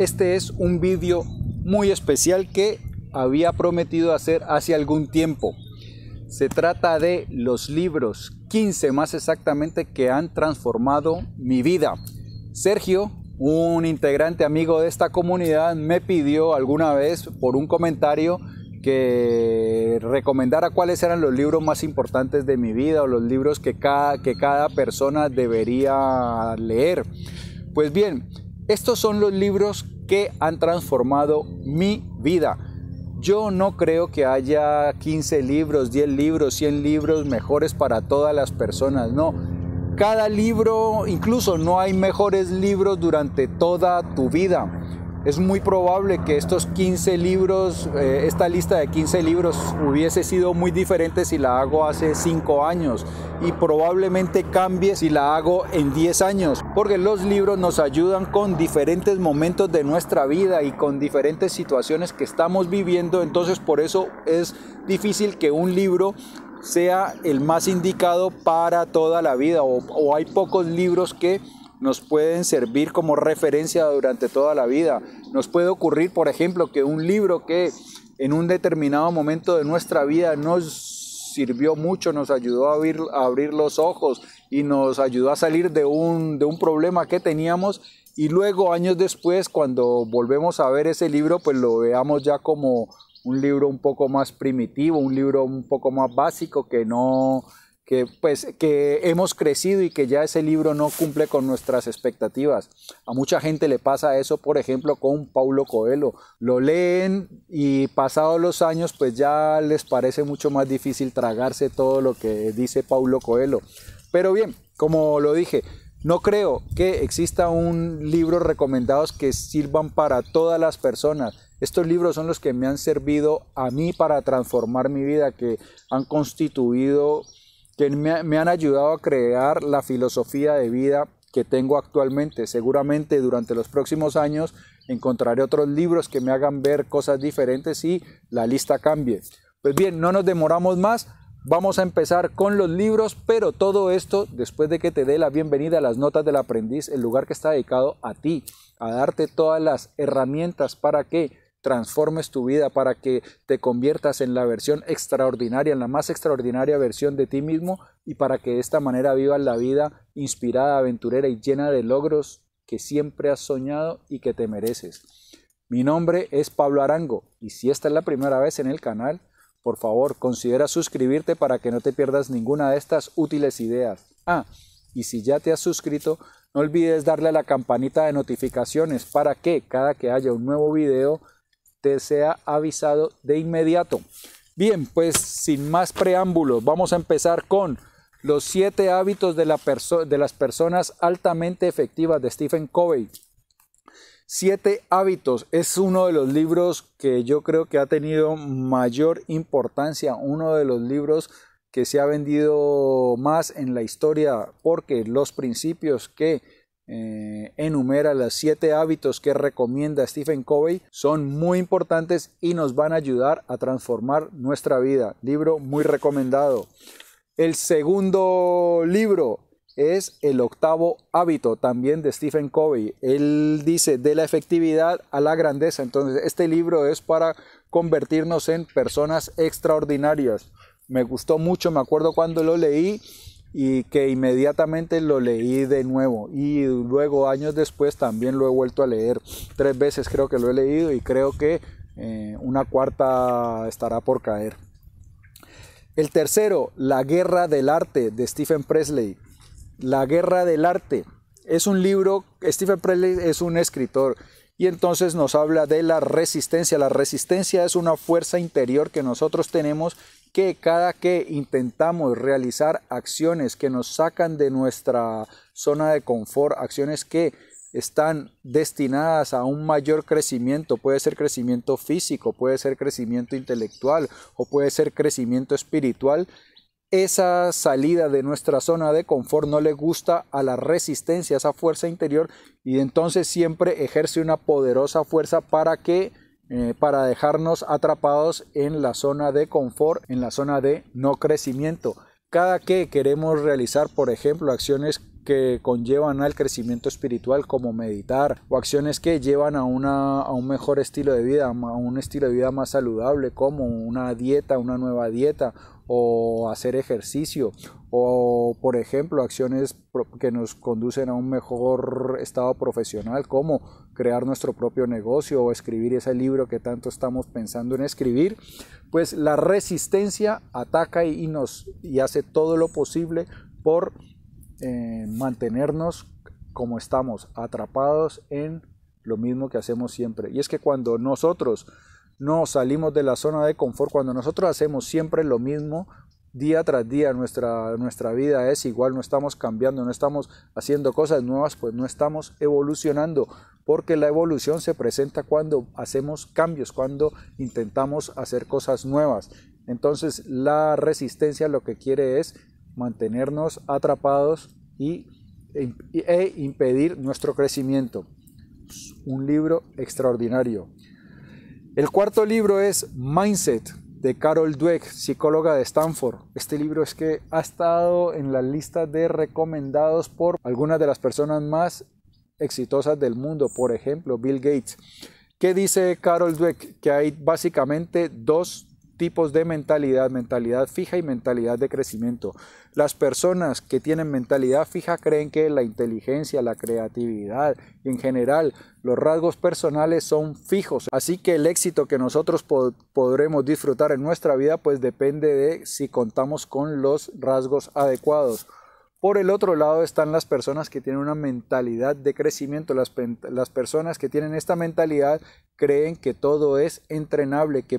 este es un vídeo muy especial que había prometido hacer hace algún tiempo. Se trata de los libros, 15 más exactamente, que han transformado mi vida. Sergio, un integrante amigo de esta comunidad, me pidió alguna vez por un comentario que recomendara cuáles eran los libros más importantes de mi vida o los libros que cada, que cada persona debería leer. Pues bien, estos son los libros que han transformado mi vida. Yo no creo que haya 15 libros, 10 libros, 100 libros mejores para todas las personas, no. Cada libro, incluso no hay mejores libros durante toda tu vida es muy probable que estos 15 libros, eh, esta lista de 15 libros hubiese sido muy diferente si la hago hace 5 años y probablemente cambie si la hago en 10 años, porque los libros nos ayudan con diferentes momentos de nuestra vida y con diferentes situaciones que estamos viviendo, entonces por eso es difícil que un libro sea el más indicado para toda la vida o hay pocos libros que nos pueden servir como referencia durante toda la vida. Nos puede ocurrir, por ejemplo, que un libro que en un determinado momento de nuestra vida nos sirvió mucho, nos ayudó a abrir, los ojos y nos ayudó a salir de un, de un problema que teníamos y luego años después cuando volvemos a ver ese libro pues lo veamos ya como un libro un poco más primitivo, un libro un poco más básico que no que, pues, que hemos crecido y que ya ese libro no cumple con nuestras expectativas. A mucha gente le pasa eso, por ejemplo, con Paulo Coelho. Lo leen y pasados los años, pues ya les parece mucho más difícil tragarse todo lo que dice Paulo Coelho. Pero bien, como lo dije, no creo que exista un libro recomendado que sirvan para todas las personas. Estos libros son los que me han servido a mí para transformar mi vida, que han constituido que me, han ayudado a crear la filosofía de vida que tengo actualmente. Seguramente durante los próximos años encontraré otros libros que me hagan ver cosas diferentes y la lista cambie. Pues bien, no nos demoramos más. Vamos a empezar con los libros, pero todo esto después de que te dé la bienvenida a las notas del aprendiz, el lugar que está dedicado a ti, a darte todas las herramientas para que transformes tu vida para que te conviertas en la versión extraordinaria, en la más extraordinaria versión de ti mismo y para que de esta manera vivas la vida inspirada, aventurera y llena de logros que siempre has soñado y que te mereces. Mi nombre es Pablo Arango y si esta es la primera vez en el canal, por favor considera suscribirte para que no te pierdas ninguna de estas útiles ideas. Ah, y si ya te has suscrito, no olvides darle a la campanita de notificaciones para que cada que haya un nuevo video te sea avisado de inmediato. Bien, pues sin más preámbulos, vamos a empezar con los siete hábitos de, la de las personas altamente efectivas de Stephen Covey. Siete hábitos es uno de los libros que yo creo que ha tenido mayor importancia, uno de los libros que se ha vendido más en la historia, porque los principios que eh, enumera los siete hábitos que recomienda Stephen Covey son muy importantes y nos van a ayudar a transformar nuestra vida. Libro muy recomendado. El segundo libro es el octavo hábito también de Stephen Covey. Él dice de la efectividad a la grandeza. Entonces, este libro es para convertirnos en personas extraordinarias. Me gustó mucho, me acuerdo cuando lo leí y que inmediatamente lo leí de nuevo y luego años después también lo he vuelto a leer tres veces creo que lo he leído y creo que eh, una cuarta estará por caer el tercero la guerra del arte de Stephen Presley la guerra del arte es un libro Stephen Presley es un escritor y entonces nos habla de la resistencia. La resistencia es una fuerza interior que nosotros tenemos que cada que intentamos realizar acciones que nos sacan de nuestra zona de confort, acciones que están destinadas a un mayor crecimiento, puede ser crecimiento físico, puede ser crecimiento intelectual o puede ser crecimiento espiritual, esa salida de nuestra zona de confort no le gusta a la resistencia, a esa fuerza interior, y entonces siempre ejerce una poderosa fuerza para que eh, para dejarnos atrapados en la zona de confort, en la zona de no crecimiento. Cada que queremos realizar, por ejemplo, acciones que conllevan al crecimiento espiritual como meditar o acciones que llevan a, a un mejor estilo de vida, a un estilo de vida más saludable como una dieta, una nueva dieta, o hacer ejercicio o por ejemplo acciones que nos conducen a un mejor estado profesional como crear nuestro propio negocio o escribir ese libro que tanto estamos pensando en escribir, pues la resistencia ataca y nos y hace todo lo posible por eh, mantenernos como estamos, atrapados en lo mismo que hacemos siempre. Y es que cuando nosotros no salimos de la zona de confort, cuando nosotros hacemos siempre lo mismo día tras día, nuestra, nuestra vida es igual, no estamos cambiando, no estamos haciendo cosas nuevas, pues no estamos evolucionando, porque la evolución se presenta cuando hacemos cambios, cuando intentamos hacer cosas nuevas. Entonces la resistencia lo que quiere es mantenernos atrapados y, e, e impedir nuestro crecimiento. Un libro extraordinario. El cuarto libro es Mindset de Carol Dweck, psicóloga de Stanford. Este libro es que ha estado en la lista de recomendados por algunas de las personas más exitosas del mundo, por ejemplo, Bill Gates. ¿Qué dice Carol Dweck? Que hay básicamente dos tipos de mentalidad, mentalidad fija y mentalidad de crecimiento. Las personas que tienen mentalidad fija creen que la inteligencia, la creatividad y en general los rasgos personales son fijos. Así que el éxito que nosotros podremos disfrutar en nuestra vida pues depende de si contamos con los rasgos adecuados. Por el otro lado están las personas que tienen una mentalidad de crecimiento. Las, personas que tienen esta mentalidad creen que todo es entrenable, que,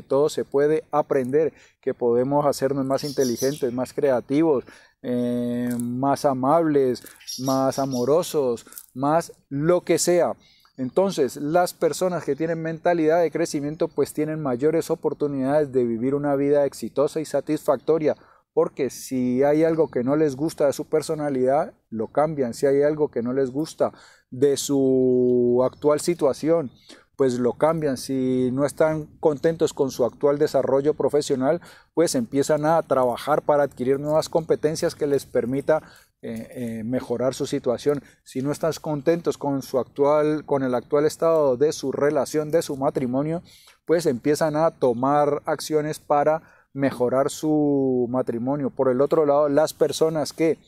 todo se puede aprender, que podemos hacernos más inteligentes, más creativos, eh, más amables, más amorosos, más lo que sea. Entonces, las personas que tienen mentalidad de crecimiento pues tienen mayores oportunidades de vivir una vida exitosa y satisfactoria porque si hay algo que no les gusta de su personalidad, lo cambian. Si hay algo que no les gusta de su actual situación, pues lo cambian. Si no están contentos con su actual desarrollo profesional, pues empiezan a trabajar para adquirir nuevas competencias que les permita eh, eh, mejorar su situación. Si no están contentos con su actual, con el actual estado de su relación, de su matrimonio, pues empiezan a tomar acciones para mejorar su matrimonio. Por el otro lado, las personas que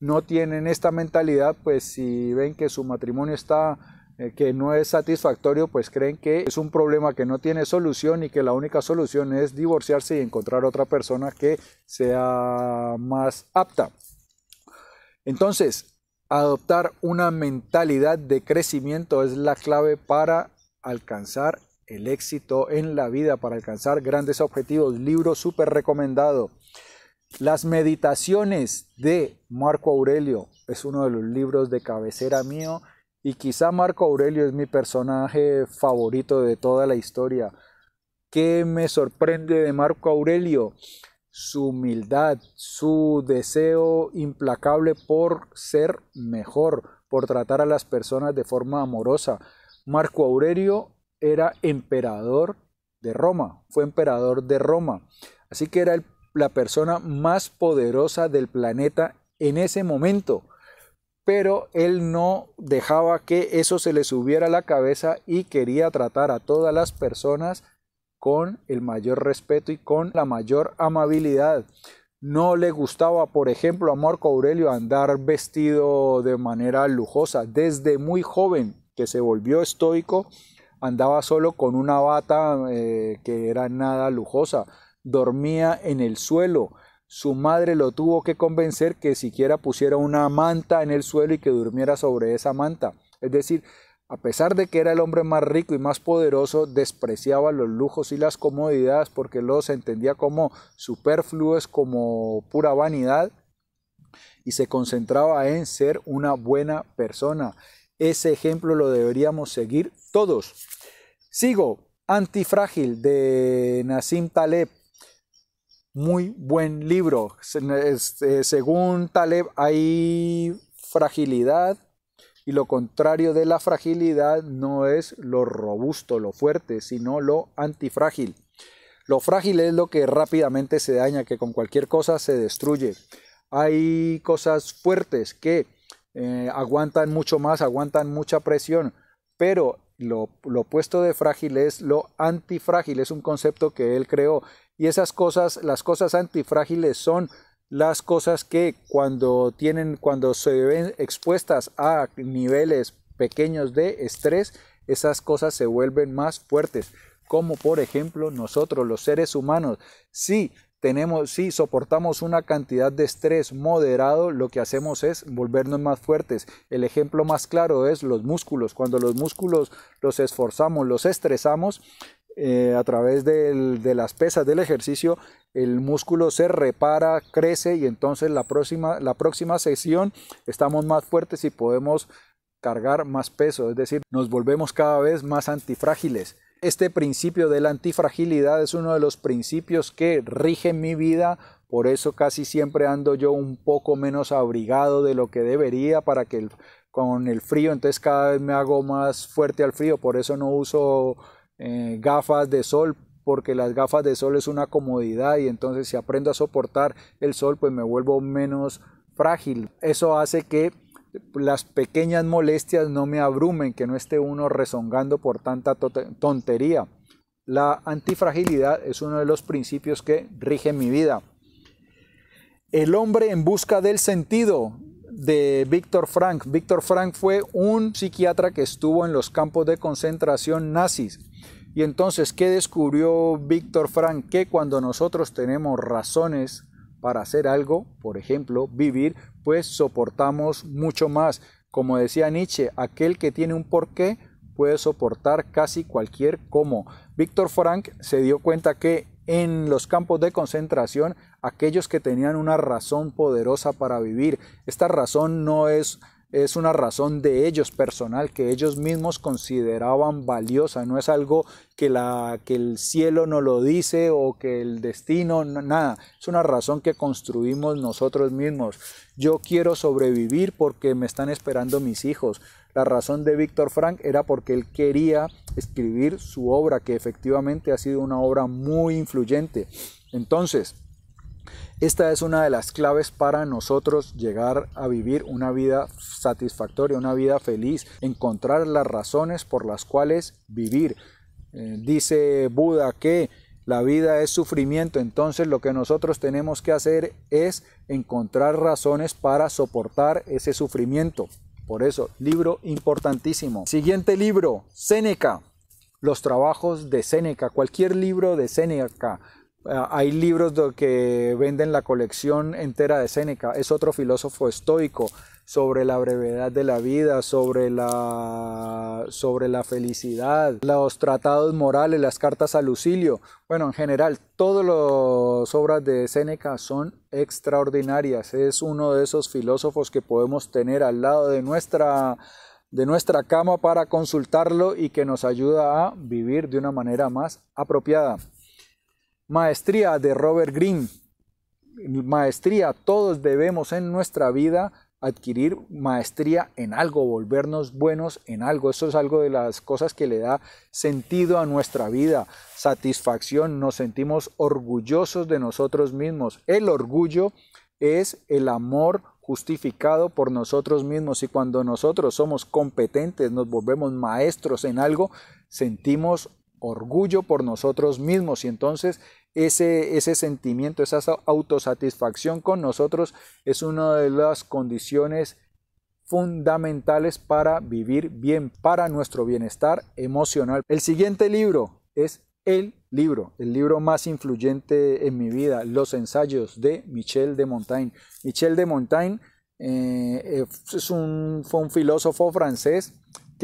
no tienen esta mentalidad, pues si ven que su matrimonio está eh, que no es satisfactorio, pues creen que es un problema que no tiene solución y que la única solución es divorciarse y encontrar otra persona que sea más apta. Entonces, adoptar una mentalidad de crecimiento es la clave para alcanzar el éxito en la vida para alcanzar grandes objetivos. Libro súper recomendado. Las meditaciones de Marco Aurelio. Es uno de los libros de cabecera mío. Y quizá Marco Aurelio es mi personaje favorito de toda la historia. ¿Qué me sorprende de Marco Aurelio? Su humildad, su deseo implacable por ser mejor, por tratar a las personas de forma amorosa. Marco Aurelio era emperador de Roma, fue emperador de Roma. Así que era la persona más poderosa del planeta en ese momento. Pero él no dejaba que eso se le subiera a la cabeza y quería tratar a todas las personas con el mayor respeto y con la mayor amabilidad. No le gustaba, por ejemplo, a Marco Aurelio andar vestido de manera lujosa. Desde muy joven que se volvió estoico, andaba solo con una bata eh, que era nada lujosa, dormía en el suelo. Su madre lo tuvo que convencer que siquiera pusiera una manta en el suelo y que durmiera sobre esa manta. Es decir, a pesar de que era el hombre más rico y más poderoso, despreciaba los lujos y las comodidades porque los entendía como superfluos, como pura vanidad y se concentraba en ser una buena persona. Ese ejemplo lo deberíamos seguir todos. Sigo, Antifrágil de Nassim Taleb. Muy buen libro. Eh, según Taleb hay fragilidad y lo contrario de la fragilidad no es lo robusto, lo fuerte, sino lo antifrágil. Lo frágil es lo que rápidamente se daña, que con cualquier cosa se destruye. Hay cosas fuertes que eh, aguantan mucho más, aguantan mucha presión, pero lo, opuesto de frágil es lo antifrágil, es un concepto que él creó. Y esas cosas, las cosas antifrágiles son las cosas que cuando tienen, cuando se ven expuestas a niveles pequeños de estrés, esas cosas se vuelven más fuertes. Como por ejemplo nosotros los seres humanos. sí tenemos, si soportamos una cantidad de estrés moderado, lo que hacemos es volvernos más fuertes. El ejemplo más claro es los músculos. Cuando los músculos los esforzamos, los estresamos, eh, a través de las pesas del ejercicio, el músculo se repara, crece y entonces la próxima, la próxima sesión estamos más fuertes y podemos cargar más peso, es decir, nos volvemos cada vez más antifrágiles. Este principio de la antifragilidad es uno de los principios que rige mi vida, por eso casi siempre ando yo un poco menos abrigado de lo que debería para que con el frío, entonces cada vez me hago más fuerte al frío, por eso no uso eh, gafas de sol porque las gafas de sol es una comodidad y entonces si aprendo a soportar el sol pues me vuelvo menos frágil. Eso hace que las pequeñas molestias no me abrumen, que no esté uno rezongando por tanta tontería. La antifragilidad es uno de los principios que rige mi vida. El hombre en busca del sentido de Víctor Frank. Víctor Frank fue un psiquiatra que estuvo en los campos de concentración nazis. Y entonces, ¿qué descubrió Víctor Frank? Que cuando nosotros tenemos razones para hacer algo, por ejemplo, vivir, pues soportamos mucho más. Como decía Nietzsche, aquel que tiene un porqué puede soportar casi cualquier cómo. Víctor Frank se dio cuenta que en los campos de concentración aquellos que tenían una razón poderosa para vivir. Esta razón no es es una razón de ellos personal que ellos mismos consideraban valiosa, no es algo que, la, que el cielo no lo dice o que el destino, nada, es una razón que construimos nosotros mismos. Yo quiero sobrevivir porque me están esperando mis hijos. La razón de Víctor Frank era porque él quería escribir su obra, que efectivamente ha sido una obra muy influyente. Entonces, esta es una de las claves para nosotros llegar a vivir una vida satisfactoria, una vida feliz, encontrar las razones por las cuales vivir. Eh, dice Buda que la vida es sufrimiento, entonces lo que nosotros tenemos que hacer es encontrar razones para soportar ese sufrimiento. Por eso, libro importantísimo. Siguiente libro, Séneca. Los trabajos de Séneca, cualquier libro de Séneca, Ah, hay libros que venden la colección entera de Séneca, es otro filósofo estoico sobre la brevedad de la vida, sobre la, sobre la felicidad, los tratados morales, las cartas a Lucilio. Bueno, en general, todas las obras de Séneca son extraordinarias. Es uno de esos filósofos que podemos tener al lado de nuestra de nuestra cama para consultarlo y que nos ayuda a vivir de una manera más apropiada. Maestría de Robert Green. Maestría, todos debemos en nuestra vida adquirir maestría en algo, volvernos buenos en algo. Eso es algo de las cosas que le da sentido a nuestra vida, satisfacción, nos sentimos orgullosos de nosotros mismos. El orgullo es el amor justificado por nosotros mismos y cuando nosotros somos competentes, nos volvemos maestros en algo, sentimos orgullo por nosotros mismos y entonces ese, ese sentimiento, esa autosatisfacción con nosotros es una de las condiciones fundamentales para vivir bien, para nuestro bienestar emocional. El siguiente libro es El libro, el libro más influyente en mi vida, Los ensayos de Michel de Montaigne. Michel de Montaigne eh, eh, es un, fue un filósofo francés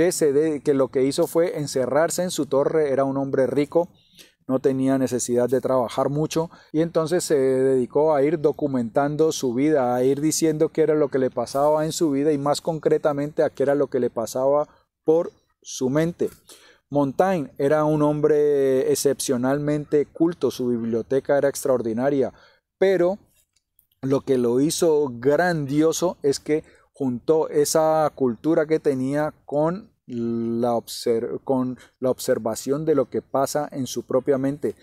que, de, que lo que hizo fue encerrarse en su torre, era un hombre rico, no tenía necesidad de trabajar mucho y entonces se dedicó a ir documentando su vida, a ir diciendo qué era lo que le pasaba en su vida y más concretamente a qué era lo que le pasaba por su mente. Montaigne era un hombre excepcionalmente culto, su biblioteca era extraordinaria, pero lo que lo hizo grandioso es que juntó esa cultura que tenía con la, con la observación de lo que pasa en su propia mente.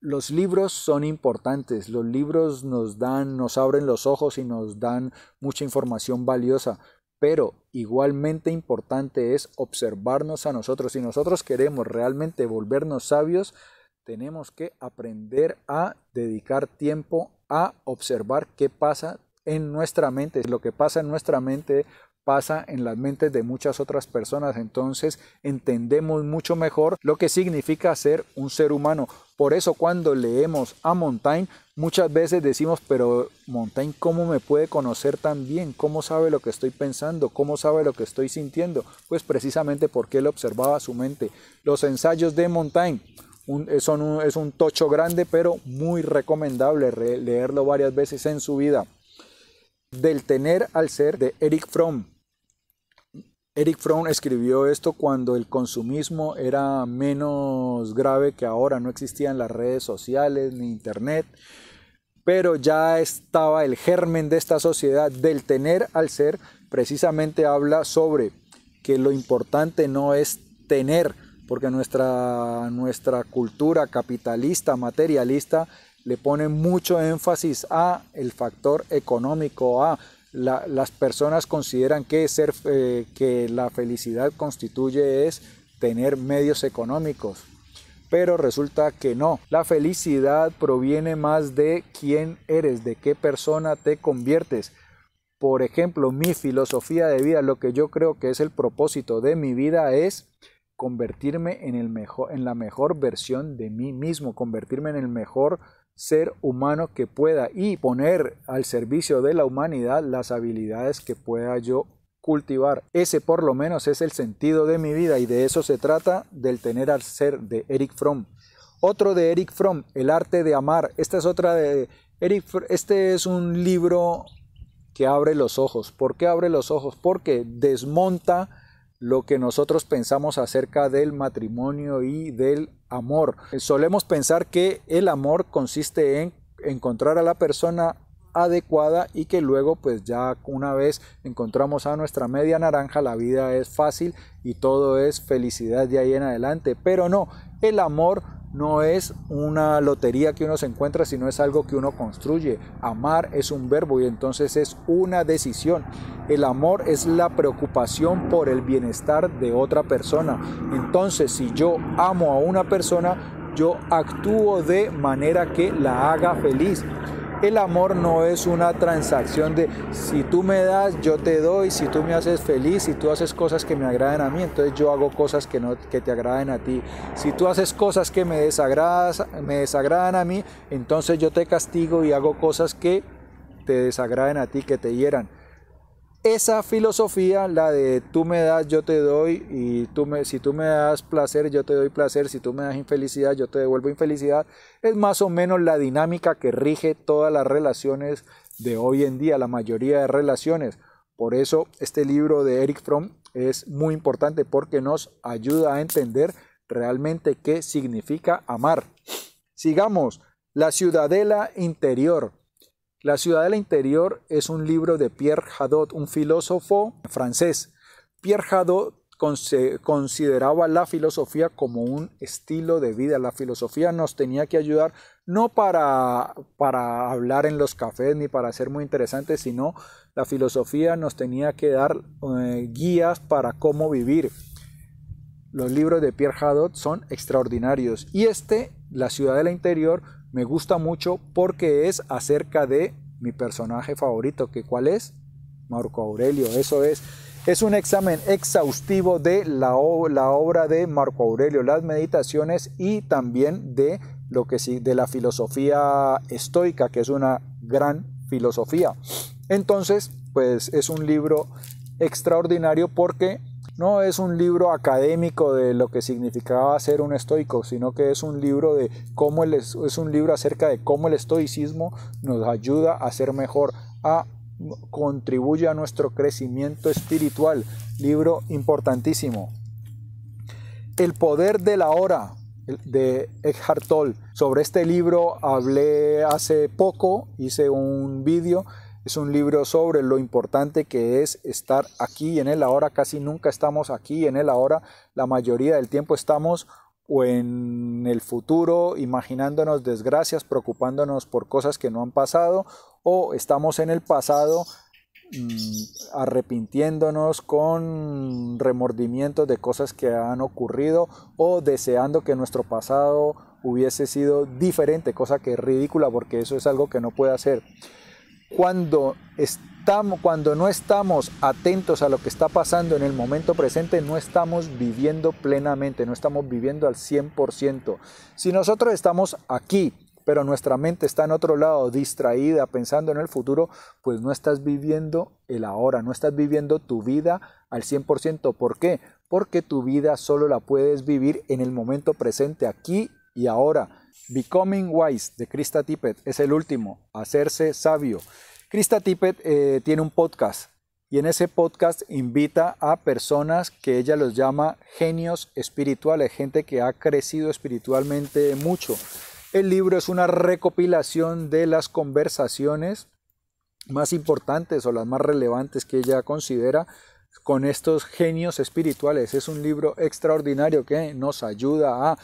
Los libros son importantes, los libros nos dan, nos abren los ojos y nos dan mucha información valiosa, pero igualmente importante es observarnos a nosotros. Si nosotros queremos realmente volvernos sabios, tenemos que aprender a dedicar tiempo a observar qué pasa en nuestra mente. Lo que pasa en nuestra mente pasa en las mentes de muchas otras personas, entonces entendemos mucho mejor lo que significa ser un ser humano. Por eso cuando leemos a Montaigne, muchas veces decimos, pero Montaigne, ¿cómo me puede conocer tan bien? ¿Cómo sabe lo que estoy pensando? ¿Cómo sabe lo que estoy sintiendo? Pues precisamente porque él observaba su mente. Los ensayos de Montaigne, eh, es un tocho grande, pero muy recomendable leerlo varias veces en su vida. Del tener al ser de Eric Fromm. Eric Fromm escribió esto cuando el consumismo era menos grave que ahora, no existían las redes sociales ni internet, pero ya estaba el germen de esta sociedad del tener al ser, precisamente habla sobre que lo importante no es tener, porque nuestra, nuestra cultura capitalista, materialista, le pone mucho énfasis a el factor económico, a las personas consideran que, eh, que la felicidad constituye es tener medios económicos, pero resulta que no. La felicidad proviene más de quién eres, de qué persona te conviertes. Por ejemplo, mi filosofía de vida, lo que yo creo que es el propósito de mi vida es convertirme en, el mejor, en la mejor versión de mí mismo, convertirme en el mejor ser humano que pueda y poner al servicio de la humanidad las habilidades que pueda yo cultivar. Ese por lo menos es el sentido de mi vida y de eso se trata del tener al ser de Eric Fromm. Otro de Eric Fromm, El arte de amar. Esta es otra de Eric Este es un libro que abre los ojos. ¿Por qué abre los ojos? Porque desmonta lo que nosotros pensamos acerca del matrimonio y del amor. Solemos pensar que el amor consiste en encontrar a la persona adecuada y que luego pues ya una vez encontramos a nuestra media naranja la vida es fácil y todo es felicidad de ahí en adelante pero no el amor no es una lotería que uno se encuentra, sino es algo que uno construye. Amar es un verbo y entonces es una decisión. El amor es la preocupación por el bienestar de otra persona. Entonces, si yo amo a una persona, yo actúo de manera que la haga feliz. El amor no es una transacción de si tú me das, yo te doy, si tú me haces feliz, si tú haces cosas que me agraden a mí, entonces yo hago cosas que, no, te agraden a ti. Si tú haces cosas que me, desagradas, me desagradan a mí, entonces yo te castigo y hago cosas que te desagraden a ti, que te hieran esa filosofía, la de tú me das, yo te doy, y tú me, si tú me das placer, yo te doy placer, si tú me das infelicidad, yo te devuelvo infelicidad, es más o menos la dinámica que rige todas las relaciones de hoy en día, la mayoría de relaciones. Por eso este libro de Eric Fromm es muy importante porque nos ayuda a entender realmente qué significa amar. Sigamos, la ciudadela interior. La ciudad del interior es un libro de Pierre Hadot, un filósofo francés. Pierre Hadot consideraba la filosofía como un estilo de vida. La filosofía nos tenía que ayudar no para, para hablar en los cafés ni para ser muy interesantes, sino la filosofía nos tenía que dar eh, guías para cómo vivir. Los libros de Pierre Hadot son extraordinarios y este, La ciudad del interior, me gusta mucho porque es acerca de mi personaje favorito, que cuál es? Marco Aurelio, eso es. Es un examen exhaustivo de la, la obra de Marco Aurelio, las meditaciones y también de lo que sí, de la filosofía estoica, que es una gran filosofía. Entonces, pues es un libro extraordinario porque no es un libro académico de lo que significaba ser un estoico, sino que es un libro de cómo es un libro acerca de cómo el estoicismo nos ayuda a ser mejor, a contribuye a nuestro crecimiento espiritual. Libro importantísimo. El poder de la hora de Eckhart Tolle. Sobre este libro hablé hace poco, hice un vídeo es un libro sobre lo importante que es estar aquí en el ahora. Casi nunca estamos aquí en el ahora. La mayoría del tiempo estamos o en el futuro imaginándonos desgracias, preocupándonos por cosas que no han pasado, o estamos en el pasado mm, arrepintiéndonos con remordimientos de cosas que han ocurrido o deseando que nuestro pasado hubiese sido diferente, cosa que es ridícula porque eso es algo que no puede hacer. Cuando, estamos, cuando no estamos atentos a lo que está pasando en el momento presente, no estamos viviendo plenamente, no estamos viviendo al 100%. Si nosotros estamos aquí, pero nuestra mente está en otro lado, distraída, pensando en el futuro, pues no estás viviendo el ahora, no estás viviendo tu vida al 100%. ¿Por qué? Porque tu vida solo la puedes vivir en el momento presente, aquí y ahora. Becoming Wise de Krista Tippett es el último, hacerse sabio. Krista Tippett eh, tiene un podcast y en ese podcast invita a personas que ella los llama genios espirituales, gente que ha crecido espiritualmente mucho. El libro es una recopilación de las conversaciones más importantes o las más relevantes que ella considera con estos genios espirituales. Es un libro extraordinario que nos ayuda a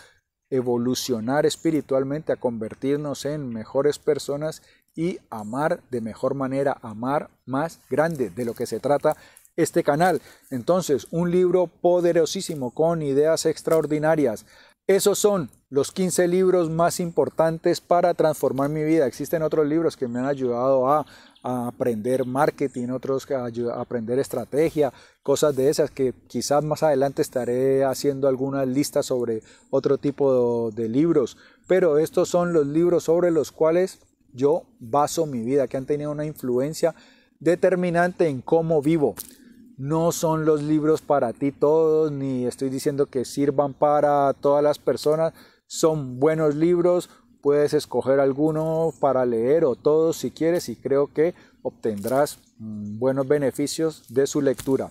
evolucionar espiritualmente, a convertirnos en mejores personas y amar de mejor manera, amar más grande de lo que se trata este canal. Entonces, un libro poderosísimo con ideas extraordinarias. Esos son los 15 libros más importantes para transformar mi vida. Existen otros libros que me han ayudado a aprender marketing, otros a, aprender estrategia, cosas de esas que quizás más adelante estaré haciendo algunas listas sobre otro tipo de libros, pero estos son los libros sobre los cuales yo baso mi vida, que han tenido una influencia determinante en cómo vivo. No son los libros para ti todos, ni estoy diciendo que sirvan para todas las personas. Son buenos libros, puedes escoger alguno para leer o todos si quieres y creo que obtendrás mm, buenos beneficios de su lectura.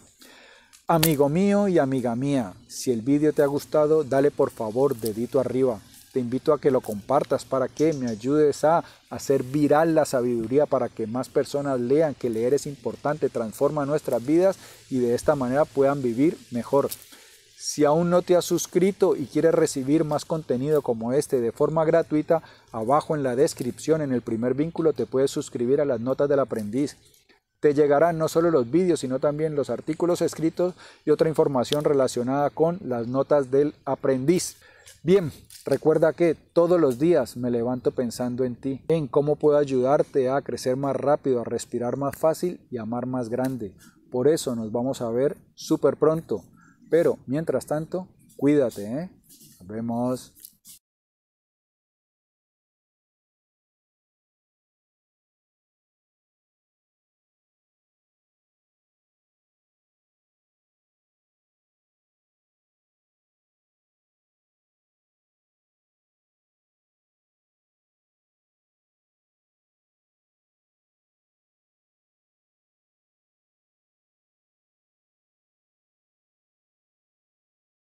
Amigo mío y amiga mía, si el vídeo te ha gustado, dale por favor dedito arriba. Te invito a que lo compartas para que me ayudes a hacer viral la sabiduría para que más personas lean que leer es importante, transforma nuestras vidas y de esta manera puedan vivir mejor. Si aún no te has suscrito y quieres recibir más contenido como este de forma gratuita, abajo en la descripción, en el primer vínculo, te puedes suscribir a las notas del aprendiz. Te llegarán no solo los vídeos, sino también los artículos escritos y otra información relacionada con las notas del aprendiz. Bien, recuerda que todos los días me levanto pensando en ti, en cómo puedo ayudarte a crecer más rápido, a respirar más fácil y a amar más grande. Por eso nos vamos a ver súper pronto. Pero mientras tanto, cuídate, ¿eh? vemos.